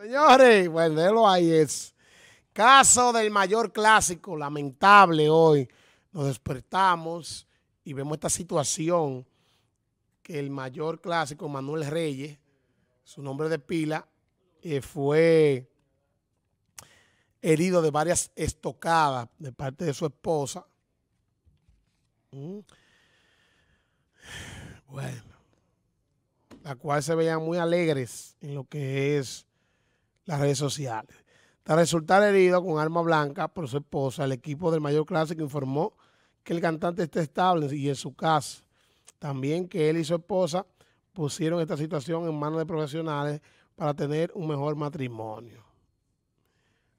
Señores, bueno, ahí es. Caso del mayor clásico, lamentable hoy. Nos despertamos y vemos esta situación que el mayor clásico, Manuel Reyes, su nombre de pila, eh, fue herido de varias estocadas de parte de su esposa. Mm. Bueno, la cual se veía muy alegres en lo que es las redes sociales. Tras resultar herido con arma blanca por su esposa, el equipo del mayor clásico informó que el cantante está estable y en su casa. También que él y su esposa pusieron esta situación en manos de profesionales para tener un mejor matrimonio.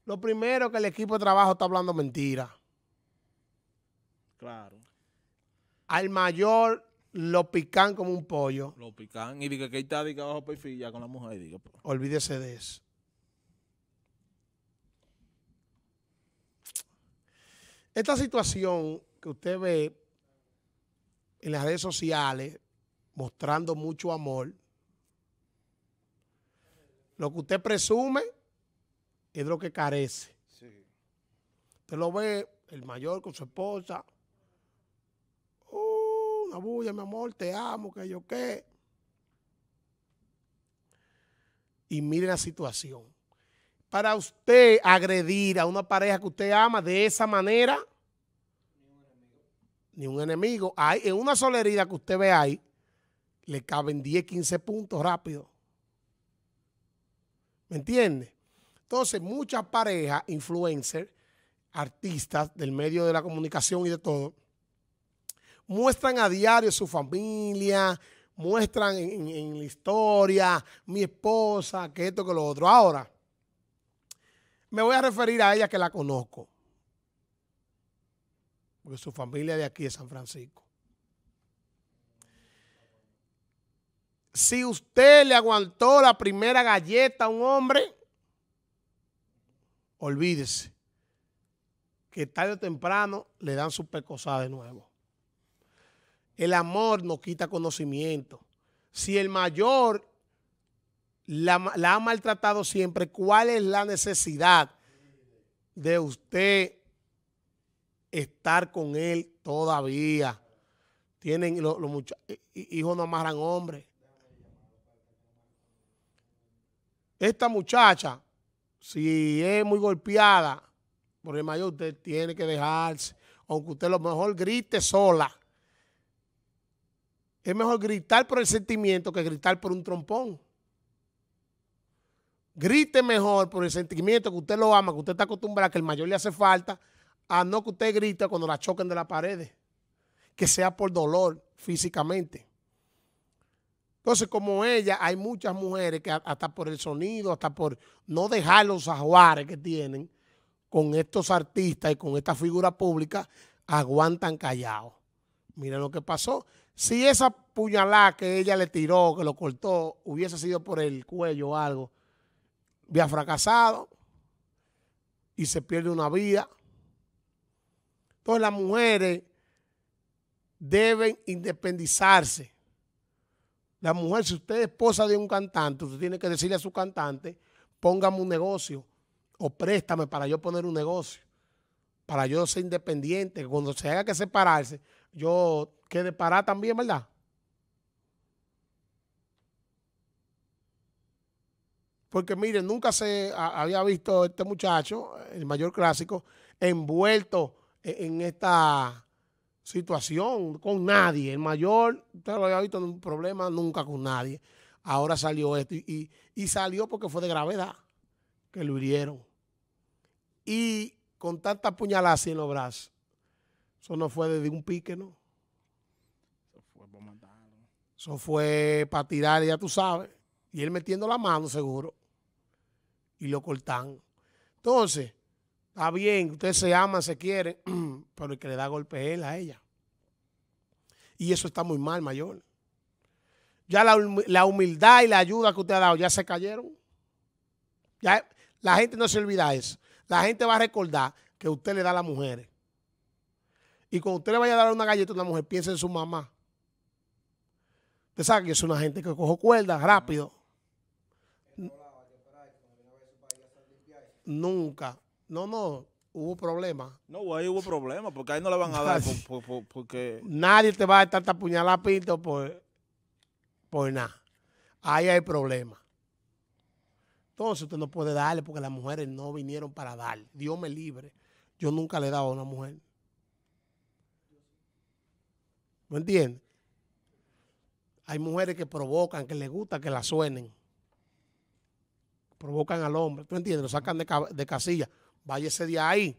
Lo primero que el equipo de trabajo está hablando mentira. Claro. Al mayor lo pican como un pollo. Lo pican y dice que ahí está diga, abajo con la mujer. Diga, pues. Olvídese de eso. Esta situación que usted ve en las redes sociales, mostrando mucho amor, lo que usted presume es lo que carece. Usted lo ve el mayor con su esposa. uh, una bulla, mi amor, te amo, que yo qué. Y mire la situación para usted agredir a una pareja que usted ama de esa manera, ni un enemigo. Hay, en una sola herida que usted ve ahí, le caben 10, 15 puntos rápido. ¿Me entiende? Entonces, muchas parejas, influencers, artistas del medio de la comunicación y de todo, muestran a diario su familia, muestran en la historia, mi esposa, que esto, que lo otro. Ahora, me voy a referir a ella que la conozco. Porque su familia de aquí es San Francisco. Si usted le aguantó la primera galleta a un hombre, olvídese que tarde o temprano le dan su pecosada de nuevo. El amor no quita conocimiento. Si el mayor la, ha maltratado siempre, ¿cuál es la necesidad de usted estar con él todavía? Tienen los, eh, hijos no amarran hombres. Esta muchacha, si es muy golpeada por el mayor, usted tiene que dejarse. Aunque usted lo mejor grite sola. Es mejor gritar por el sentimiento que gritar por un trompón grite mejor por el sentimiento que usted lo ama, que usted está acostumbrado, que el mayor le hace falta, a no que usted grite cuando la choquen de la pared, que sea por dolor físicamente. Entonces, como ella, hay muchas mujeres que hasta por el sonido, hasta por no dejar los ajuares que tienen con estos artistas y con esta figura pública, aguantan callados. Miren lo que pasó. Si esa puñalada que ella le tiró, que lo cortó, hubiese sido por el cuello o algo, había fracasado y se pierde una vida. Entonces las mujeres deben independizarse. La mujer, si usted es esposa de un cantante, usted tiene que decirle a su cantante, póngame un negocio o préstame para yo poner un negocio, para yo ser independiente, cuando se haga que separarse, yo quede parar también, ¿verdad? Porque miren, nunca se había visto este muchacho, el mayor clásico, envuelto e, en, esta situación con nadie. El mayor, usted lo había visto en un problema nunca con nadie. Ahora salió esto y, salió porque fue de gravedad que lo hirieron. Y con tanta puñalada en los brazos. Eso no fue desde un pique, ¿no? Eso fue para matarlo. Eso fue para tirar, ya tú sabes. Y él metiendo la mano, seguro y lo cortan. Entonces, está bien, ustedes se aman, se quieren, pero el que le da golpe es él a ella. Y eso está muy mal, mayor. Ya la, humildad y la ayuda que usted ha dado ya se cayeron. Ya la gente no se olvida eso. La gente va a recordar que usted le da a las mujeres. Y cuando usted le vaya a dar una galleta a una mujer, piensa en su mamá. Usted sabe que es una gente que cojo cuerdas rápido. nunca. No, no, hubo problema No, ahí hubo problema porque ahí no le van a dar porque... Nadie te va a estar tapuñalapito pinto por, nada. Ahí hay problema Entonces usted no puede darle porque las mujeres no vinieron para darle. Dios me libre. Yo nunca le he dado a una mujer. ¿Me entiendes? Hay mujeres que provocan, que les gusta que la suenen provocan al hombre, ¿tú entiendes? Lo sacan de, de casilla, váyese de ahí.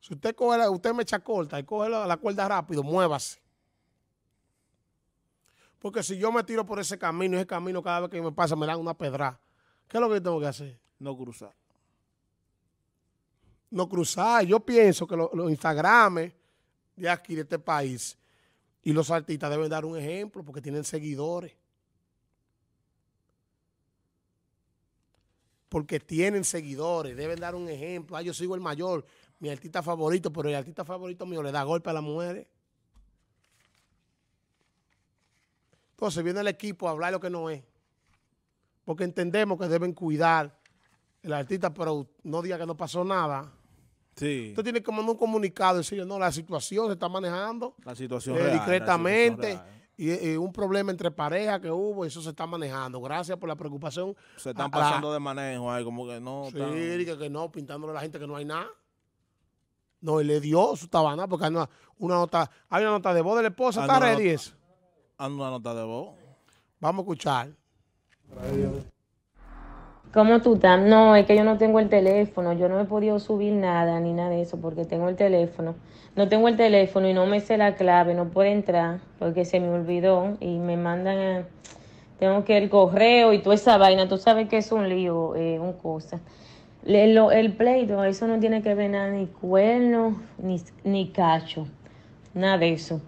Si usted coge usted me echa corta y coge la, cuerda rápido, muévase. Porque si yo me tiro por ese camino, ese camino cada vez que me pasa me dan una pedra. ¿Qué es lo que tengo que hacer? No cruzar. No cruzar. Yo pienso que los lo Instagrames de aquí, de este país, y los artistas deben dar un ejemplo porque tienen seguidores. porque tienen seguidores, deben dar un ejemplo. Ah, yo sigo el mayor, mi artista favorito, pero el artista favorito mío le da golpe a las mujeres. Entonces viene el equipo a hablar lo que no es. Porque entendemos que deben cuidar el artista, pero no diga que no pasó nada. Sí. Usted tiene como un comunicado y no, la situación se está manejando. La situación eh, Discretamente y, un problema entre parejas que hubo, eso se está manejando. Gracias por la preocupación. Se están ah, ah. pasando de manejo ahí, como que no. Sí, que, no, pintándole a la gente que no hay nada. No, y le dio su tabana, porque hay una, nota, hay una nota de voz de la esposa, está ready hay una nota de voz. Vamos a escuchar. ¿Cómo tú estás? No, es que yo no tengo el teléfono, yo no he podido subir nada ni nada de eso porque tengo el teléfono. No tengo el teléfono y no me sé la clave, no puedo entrar porque se me olvidó y me mandan a... Tengo que el correo y toda esa vaina, tú sabes que es un lío, eh, un cosa. el el pleito, eso no tiene que ver nada, ni cuerno, ni, ni cacho, nada de eso.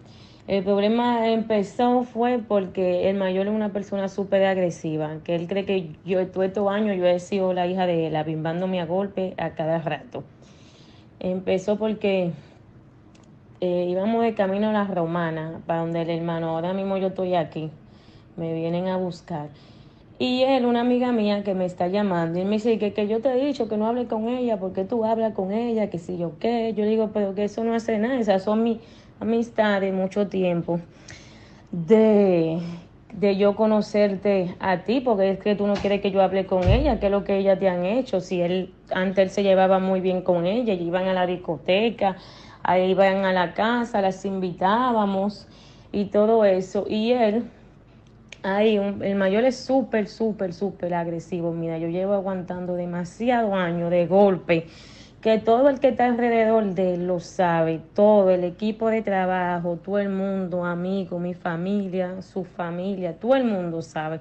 El problema empezó fue porque el mayor es una persona súper agresiva, que él cree que yo estos años yo he sido la hija de él, abimbándome a golpe a cada rato. Empezó porque eh, íbamos de camino a la romana, para donde el hermano, ahora mismo yo estoy aquí, me vienen a buscar. Y él, una amiga mía que me está llamando, y me dice que, que yo te he dicho que no hable con ella, porque tú hablas con ella, que si yo qué. Yo digo, pero que eso no hace nada, esas son mis amistad de mucho tiempo, de, de yo conocerte a ti, porque es que tú no quieres que yo hable con ella, qué es lo que ella te han hecho, si él antes él se llevaba muy bien con ella, iban a la discoteca, ahí iban a la casa, las invitábamos y todo eso, y él... Ahí, un, el mayor es súper, súper, súper agresivo. Mira, yo llevo aguantando demasiado años de golpe que todo el que está alrededor de él lo sabe, todo el equipo de trabajo, todo el mundo, amigos, mi familia, su familia, todo el mundo sabe.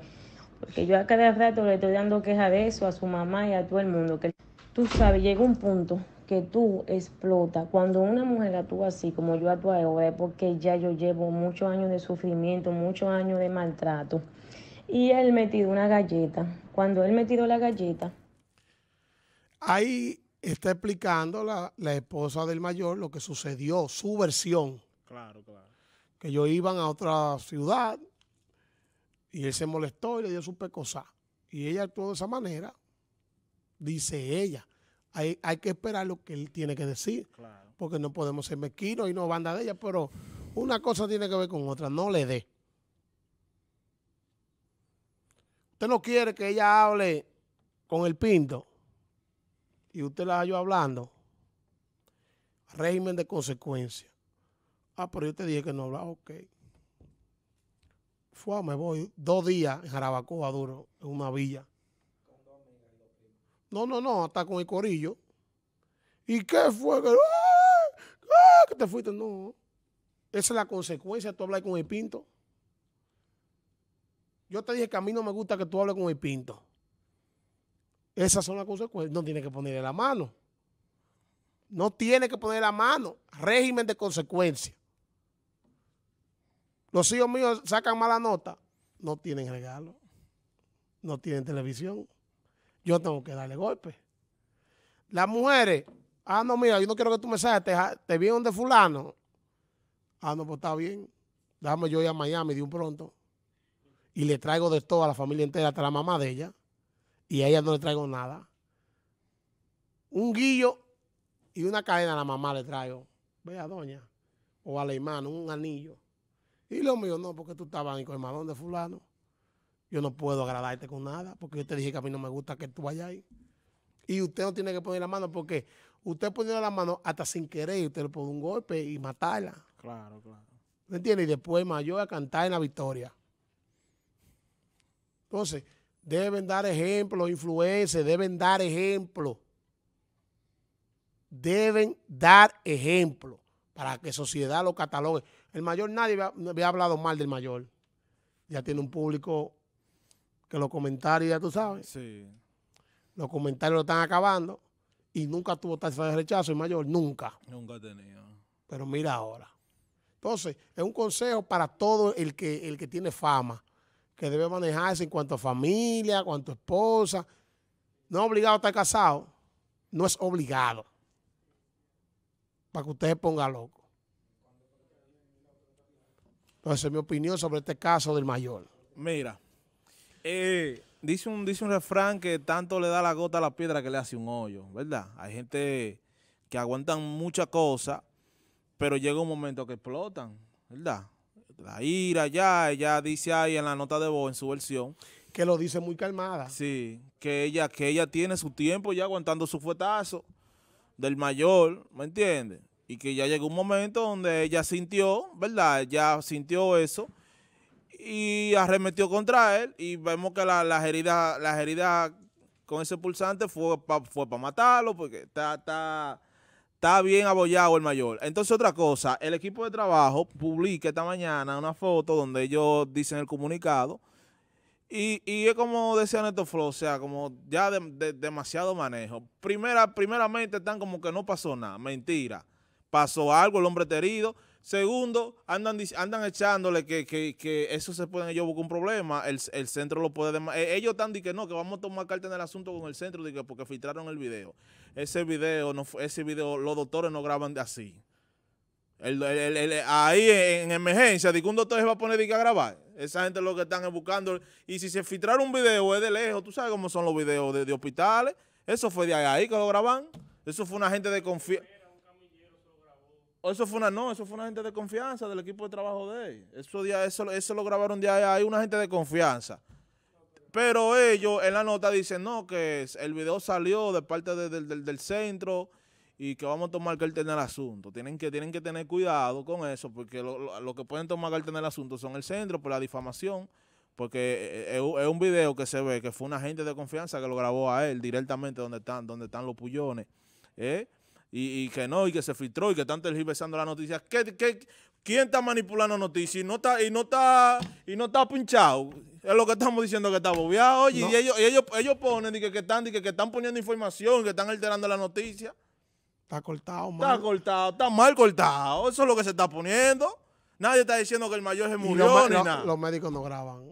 Porque yo a cada rato le estoy dando queja de eso a su mamá y a todo el mundo. Que tú sabes, llega un punto que tú explota Cuando una mujer actúa así, como yo actúo ahora, es porque ya yo llevo muchos años de sufrimiento, muchos años de maltrato. Y él metido una galleta. Cuando él metido la galleta está explicando la, la, esposa del mayor lo que sucedió, su versión. Claro, claro. Que ellos iban a otra ciudad y él se molestó y le dio su pecosá. Y ella actuó de esa manera, dice ella. Hay, hay que esperar lo que él tiene que decir, claro. porque no podemos ser mezquinos y no banda de ella, pero una cosa tiene que ver con otra, no le dé. Usted no quiere que ella hable con el pinto y usted la yo hablando, régimen de consecuencia. Ah, pero yo te dije que no hablaba, ok. Fue, me voy dos días en Jarabacoa, duro, en una villa. No, no, no, hasta con el corillo. ¿Y qué fue? Que, ¡ah! ¡Ah! te fuiste. No. Esa es la consecuencia de tú hablar con el pinto. Yo te dije que a mí no me gusta que tú hables con el pinto. Esas son las consecuencias. No tiene que ponerle la mano. No tiene que poner la mano. Régimen de consecuencia. Los hijos míos sacan mala nota. No tienen regalo. No tienen televisión. Yo tengo que darle golpe. Las mujeres. Ah, no, mira, yo no quiero que tú me saques. Te, te vieron de fulano. Ah, no, pues está bien. Déjame yo ir a Miami de un pronto. Y le traigo de todo a la familia entera, hasta la mamá de ella y a ella no le traigo nada. Un guillo y una cadena a la mamá le traigo. Vea, doña. O a la hermana, un anillo. Y lo mío, no, porque tú estabas con el malón de fulano. Yo no puedo agradarte con nada, porque yo te dije que a mí no me gusta que tú vayas ahí. Y usted no tiene que poner la mano, porque usted poniendo la mano hasta sin querer, usted le pone un golpe y matarla. Claro, claro. ¿Me entiendes? Y después mayor a cantar en la victoria. Entonces, Deben dar ejemplo, los deben dar ejemplo. Deben dar ejemplo para que sociedad lo catalogue. El mayor, nadie había hablado mal del mayor. Ya tiene un público que los comentarios, ya tú sabes. Sí. Los comentarios lo están acabando y nunca tuvo tasa de rechazo el mayor, nunca. Nunca tenía. Pero mira ahora. Entonces, es un consejo para todo el que, el que tiene fama, que debe manejarse en cuanto a familia, cuanto a esposa. No es obligado a estar casado. No es obligado. Para que usted se ponga loco. Entonces, es mi opinión sobre este caso del mayor. Mira, eh, dice, un, dice un refrán que tanto le da la gota a la piedra que le hace un hoyo, ¿verdad? Hay gente que aguantan muchas cosas, pero llega un momento que explotan, ¿verdad? la ira ya, ella dice ahí en la nota de voz, en su versión. Que lo dice muy calmada. Sí, que ella, que ella tiene su tiempo ya aguantando su fuetazo del mayor, ¿me entiendes? Y que ya llegó un momento donde ella sintió, ¿verdad? ya sintió eso y arremetió contra él y vemos que las la heridas, la herida con ese pulsante fue para fue para matarlo porque está, está Está bien apoyado el mayor. Entonces, otra cosa, el equipo de trabajo publica esta mañana una foto donde ellos dicen el comunicado. Y, es como decía Neto Flo, o sea, como ya de, demasiado manejo. Primera, primeramente están como que no pasó nada, mentira. Pasó algo, el hombre está herido, Segundo, andan, andan echándole que, eso se puede, ellos buscan un problema, el, centro lo puede... Eh, ellos están diciendo que no, que vamos a tomar carta en el asunto con el centro de que porque filtraron el video. Ese video, no, ese video los doctores no graban de así. ahí en, emergencia, de un doctor se va a poner de a grabar. Esa gente es lo que están buscando. Y si se filtraron un video es de lejos, tú sabes cómo son los videos de, de hospitales. Eso fue de ahí, ahí que lo graban. Eso fue una gente de confianza. Eso fue una, no, eso fue una gente de confianza del equipo de trabajo de él. Eso, eso, eso lo grabaron de ahí, hay una gente de confianza. Pero ellos en la nota dicen, no, que el video salió de parte del centro y que vamos a tomar él en el asunto. Tienen que, tienen que tener cuidado con eso, porque lo, que pueden tomar él en el asunto son el centro por la difamación, porque eh, eh, es, un video que se ve que fue una gente de confianza que lo grabó a él directamente donde están, donde están los puyones. ¿eh? y, que no, y que se filtró, y que están tergiversando la noticia. quién está manipulando noticias? Y no está, y no está, y no está pinchado. Es lo que estamos diciendo que está bobeado. Oye, y ellos, ellos, ponen que, están, que, que, están poniendo información, que están alterando la noticia. Está cortado, mal. Está cortado, está mal cortado. Eso es lo que se está poniendo. Nadie está diciendo que el mayor se murió ni nada. Los médicos no graban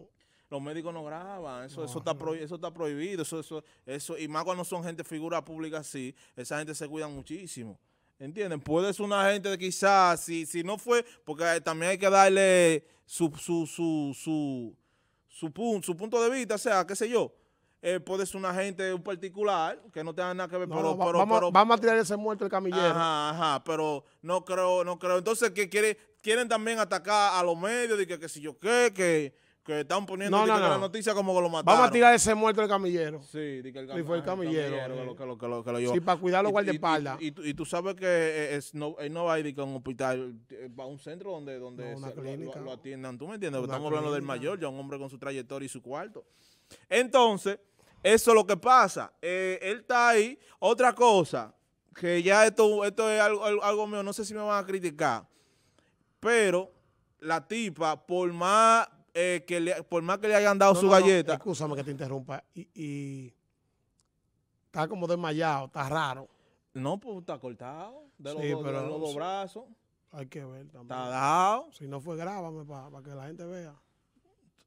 los médicos no graban, eso, eso, está, eso está prohibido, eso, eso, eso, y más cuando son gente, figura pública así, esa gente se cuida muchísimo. ¿Entienden? Puede ser una gente de quizás, si, si no fue, porque también hay que darle su, su, su, su, su, punto su punto de vista, o sea, qué sé yo. Eh, puede ser una gente, un particular, que no tenga nada que ver, pero, pero, vamos, pero, a tirar ese muerto el camillero. Ajá, ajá, pero no creo, no creo. Entonces, que quiere, quieren también atacar a los medios, de que, que si yo qué, que que están poniendo en la noticia como que lo mataron. Vamos a tirar ese muerto el camillero. Sí, que el y fue el camillero. lo, Sí, para cuidar los guardaespaldas. Y, y, y, tú sabes que eh, es, no, él no va a ir a un hospital, eh, va a un centro donde, donde lo, atiendan. ¿Tú me entiendes? Estamos hablando del mayor, ya un hombre con su trayectoria y su cuarto. Entonces, eso es lo que pasa. Eh, él está ahí. Otra cosa, que ya esto, esto es algo, algo mío, no sé si me van a criticar, pero la tipa, por más eh, que por más que le hayan dado su galleta. Escúchame que te interrumpa. Y, está como desmayado, está raro. No, pues está cortado de los, de brazos. Hay que ver Está dado. Si no fue, grábame para que la gente vea.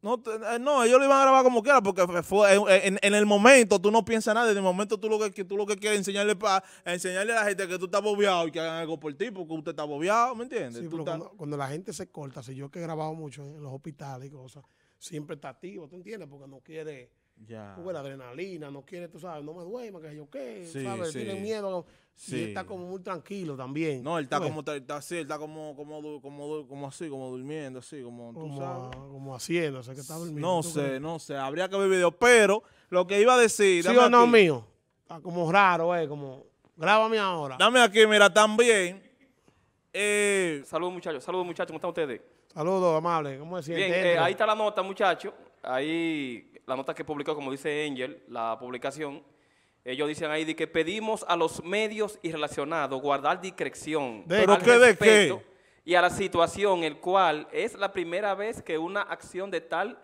No, eh, no, ellos lo iban a grabar como quiera, porque fue, en, el momento tú no piensas nada, en el momento tú lo que, tú lo que quieres enseñarle pa, enseñarle a la gente que tú estás bobeado y que hagan algo por ti, porque usted está bobeado, ¿me entiendes? cuando, la gente se corta, si yo que he grabado mucho en los hospitales y cosas, siempre está activo, ¿tú entiendes? Porque no quiere ya. adrenalina, no quiere, tú sabes, no me duerma, que yo qué, ¿sabes? Tiene miedo. Sí. está como muy tranquilo también. No, él está como, así, está como, como, así, como durmiendo, así, como, tú como, sabes. Como haciendo, o sea, que está durmiendo. No sé, no sé, habría que ver video, pero lo que iba a decir. Sí o no, mío. Está como raro, eh, como, grábame ahora. Dame aquí, mira, también. Eh, saludos, muchachos, saludos, muchachos, ¿cómo están ustedes? Saludos, amable. ¿Cómo decir? Bien, eh, ahí está la nota, muchachos. Ahí la nota que publicó, como dice Angel, la publicación. Ellos dicen ahí que pedimos a los medios y relacionados guardar discreción. ¿De Y a la situación, el cual es la primera vez que una acción de tal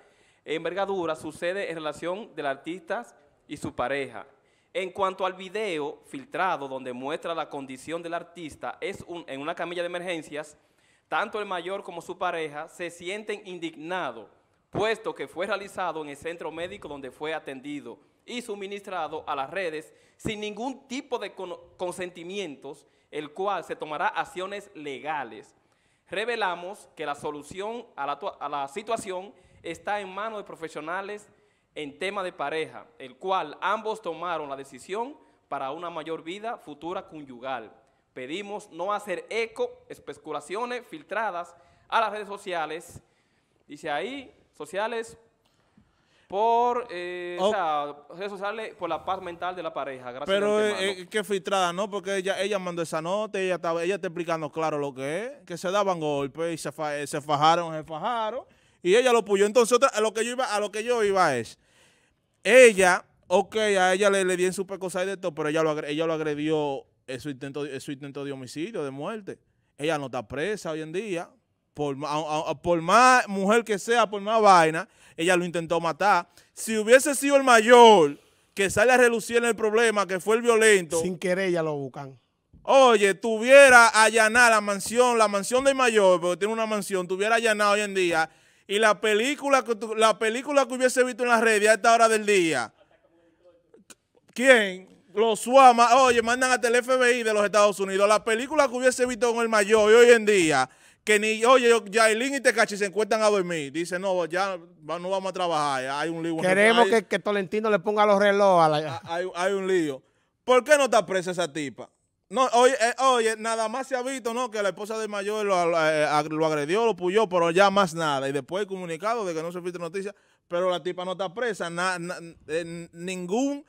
envergadura sucede en relación del artista y su pareja. En cuanto al video filtrado donde muestra la condición del artista, es en una camilla de emergencias tanto el mayor como su pareja se sienten indignados, puesto que fue realizado en el centro médico donde fue atendido y suministrado a las redes sin ningún tipo de consentimientos, el cual se tomará acciones legales. Revelamos que la solución a la, a la situación está en manos de profesionales en tema de pareja, el cual ambos tomaron la decisión para una mayor vida futura conyugal. Pedimos no hacer eco, especulaciones filtradas a las redes sociales. Dice ahí, sociales por eh, oh. redes sociales por la paz mental de la pareja. Gracias Pero eh, eh, que filtrada, ¿no? Porque ella ella mandó esa nota, ella estaba, ella está explicando claro lo que es, que se daban golpes y se, fajaron, se fajaron y ella lo puyó. Entonces a lo que yo iba, a lo que yo iba es ella, ok, a ella le, le di en su cosas y de todo, pero ella lo, ella lo agredió es su intento, de homicidio, de muerte. Ella no está presa hoy en día. Por, más mujer que sea, por más vaina, ella lo intentó matar. Si hubiese sido el mayor que sale a relucir en el problema, que fue el violento. Sin querer ya lo buscan. Oye, tuviera allanar la mansión, la mansión del mayor, porque tiene una mansión, tuviera allanado hoy en día. Y la película, que, la película que hubiese visto en las redes a esta hora del día. ¿Quién? los suamas oye, mandan hasta el FBI de los Estados Unidos. La película que hubiese visto con el mayor y hoy en día, que ni, oye, Yailin y Tecachi se encuentran a dormir. dice no, ya no vamos a trabajar, hay un lío. Queremos que, que, Tolentino le ponga los relojes a la... Hay, un lío. ¿Por qué no está presa esa tipa? No, oye, eh, oye, nada más se ha visto, ¿no? Que la esposa del mayor eh, lo, agredió, lo puyó, pero ya más nada. Y después el comunicado de que no se filtra noticia, pero la tipa no está presa. Eh, ningún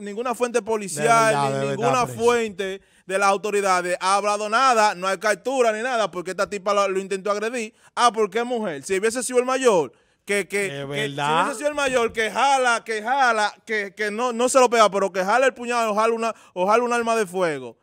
ninguna fuente policial, ninguna fuente de las autoridades ha hablado nada, no hay captura ni nada, porque esta tipa lo, intentó agredir. Ah, porque mujer. Si hubiese sido el mayor, que, que, si hubiese sido el mayor, que jala, que jala, que, que no, no se lo pega, pero que jala el puñal o una, un arma de fuego.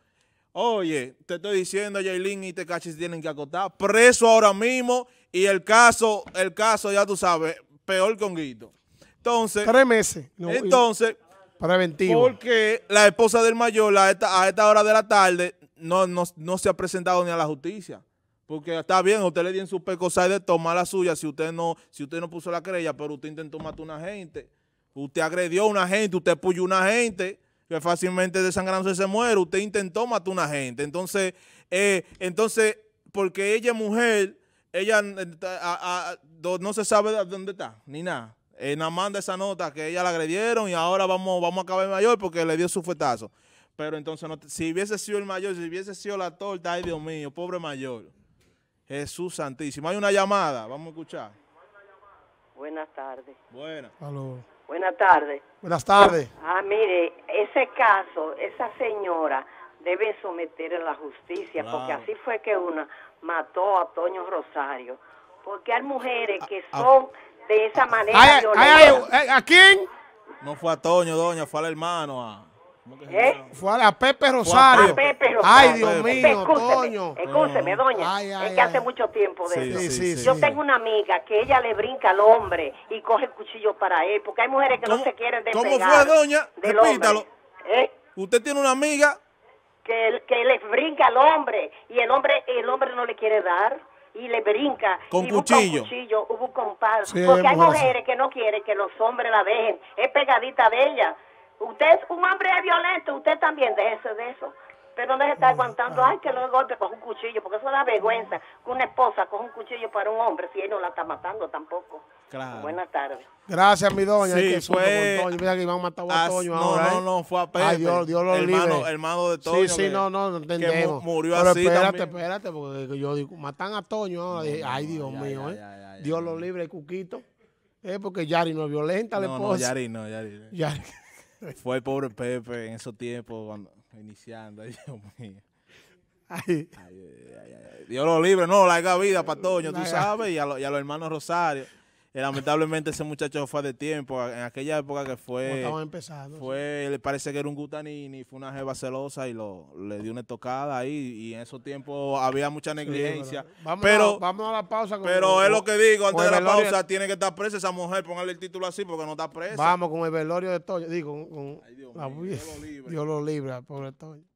Oye, te estoy diciendo, Jailin y Te cachis tienen que acotar. Preso ahora mismo y el caso, el caso, ya tú sabes, peor que Honguito. Entonces. Tres meses. entonces, porque la esposa del mayor a esta, hora de la tarde no, se ha presentado ni a la justicia. Porque está bien, usted le dieron su pecosa de tomar la suya si usted no si usted no puso la querella, pero usted intentó matar a una gente. Usted agredió a una gente, usted puyó a una gente que fácilmente desangrándose se muere. Usted intentó matar a una gente. Entonces, eh, entonces porque ella es mujer, ella eh, no se sabe dónde está, ni nada. Eh, esa nota que ella la agredieron y ahora vamos, vamos a acabar el mayor porque le dio su fuetazo. Pero entonces, si hubiese sido el mayor, si hubiese sido la torta, ay Dios mío, pobre mayor. Jesús Santísimo. Hay una llamada, vamos a escuchar. Buenas tardes. Buenas. Buenas tardes. Buenas tardes. Ah, mire, ese caso, esa señora debe someter a la justicia, porque así fue que una mató a Toño Rosario. Porque hay mujeres que ah, ah. son de esa manera. Ay, eh, ¿A quién? No fue a Toño, doña, fue al hermano. A... ¿Eh? Fue a Pepe Rosario. A Pepe Rosario. Ay, Dios mío, Toño. Escúcheme, mm. doña. es que hace mucho tiempo de eso. Yo tengo una amiga que ella le brinca al hombre y coge el cuchillo para él, porque hay mujeres que no se quieren despegar. ¿Cómo fue, doña? Repítalo. ¿Eh? Usted tiene una amiga que, que le brinca al hombre y el hombre el hombre no le quiere dar y le brinca. Con y cuchillo. Busca cuchillo, hubo un compadre. porque hay mujeres que no quieren que los hombres la dejen. Es pegadita de ella. Usted es un hombre violento, usted también déjese de eso. ¿Pero no se está aguantando, ay, que lo golpe coge un cuchillo, porque eso da vergüenza que una esposa coge un cuchillo para un hombre si él no la está matando tampoco. Claro. Buenas tardes. Gracias, mi doña. Sí, fue. Toño. Mira que iban a matar a Toño no, ahora. No, ¿eh? no, fue a Pepe. Ay, Dios, Dios lo libre. Hermano de Toño. Sí, sí, no, no, no entendemos. murió así espérate, espérate, porque yo digo, matan a Toño ay, Dios mío, eh. Dios lo libre, Cuquito. Eh, porque Yari no es violenta, la esposa. No, Yari no, Yari. Yari. Fue el pobre Pepe en esos tiempos cuando iniciando, Dios lo libre, no, larga vida para Toño, tú sabes, y a los hermanos Rosario. Eh, lamentablemente ese muchacho fue de tiempo, en aquella época que fue... le parece que era un gutanini, fue una jeva celosa y lo, le dio una tocada ahí y en esos tiempos había mucha negligencia. vamos pero, a, vamos a la pausa. Con pero es lo que digo, antes de la pausa tiene que estar presa esa mujer, póngale el título así porque no está presa. Vamos con el velorio de Toyo, digo, Dios, lo libra. Dios lo libra, pobre Toyo.